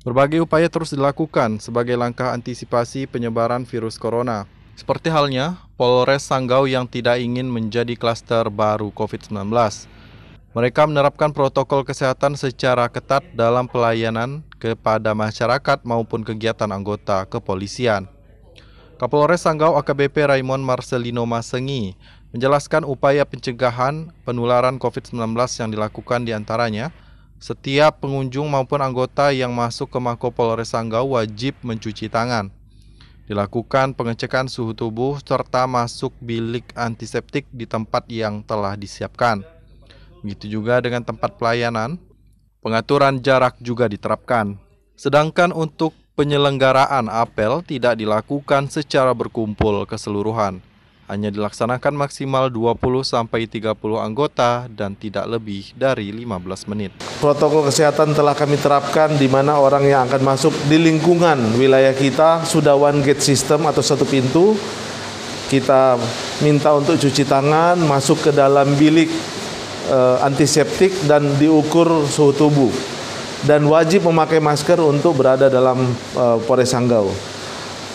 Berbagai upaya terus dilakukan sebagai langkah antisipasi penyebaran virus corona. Seperti halnya Polres Sanggau yang tidak ingin menjadi klaster baru COVID-19. Mereka menerapkan protokol kesehatan secara ketat dalam pelayanan kepada masyarakat maupun kegiatan anggota kepolisian. Kapolres Sanggau AKBP Raymond Marcelino Masengi menjelaskan upaya pencegahan penularan COVID-19 yang dilakukan diantaranya antaranya setiap pengunjung maupun anggota yang masuk ke Mako Polres Sanggau wajib mencuci tangan. Dilakukan pengecekan suhu tubuh serta masuk bilik antiseptik di tempat yang telah disiapkan. Begitu juga dengan tempat pelayanan, pengaturan jarak juga diterapkan. Sedangkan untuk penyelenggaraan apel tidak dilakukan secara berkumpul keseluruhan hanya dilaksanakan maksimal 20-30 anggota dan tidak lebih dari 15 menit. Protokol kesehatan telah kami terapkan di mana orang yang akan masuk di lingkungan wilayah kita sudah one gate system atau satu pintu. Kita minta untuk cuci tangan, masuk ke dalam bilik e, antiseptik dan diukur suhu tubuh. Dan wajib memakai masker untuk berada dalam e, Polres Sanggau.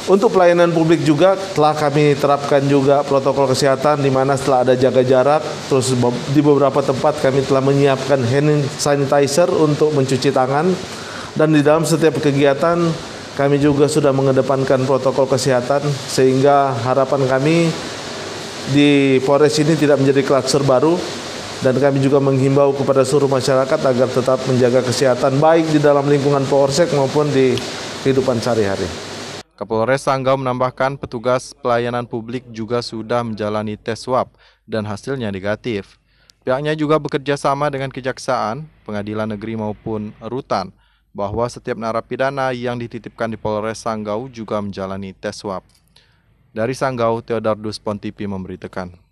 Untuk pelayanan publik juga telah kami terapkan juga protokol kesehatan di mana setelah ada jaga jarak, terus di beberapa tempat kami telah menyiapkan hand sanitizer untuk mencuci tangan dan di dalam setiap kegiatan kami juga sudah mengedepankan protokol kesehatan sehingga harapan kami di Polres ini tidak menjadi kluster baru dan kami juga menghimbau kepada seluruh masyarakat agar tetap menjaga kesehatan baik di dalam lingkungan Polsek maupun di kehidupan sehari-hari. Kapolres Sanggau menambahkan petugas pelayanan publik juga sudah menjalani tes swab dan hasilnya negatif. Pihaknya juga bekerja sama dengan kejaksaan, pengadilan negeri maupun rutan bahwa setiap narapidana yang dititipkan di Polres Sanggau juga menjalani tes swab. Dari Sanggau, Theodardus Pontipi memberitakan.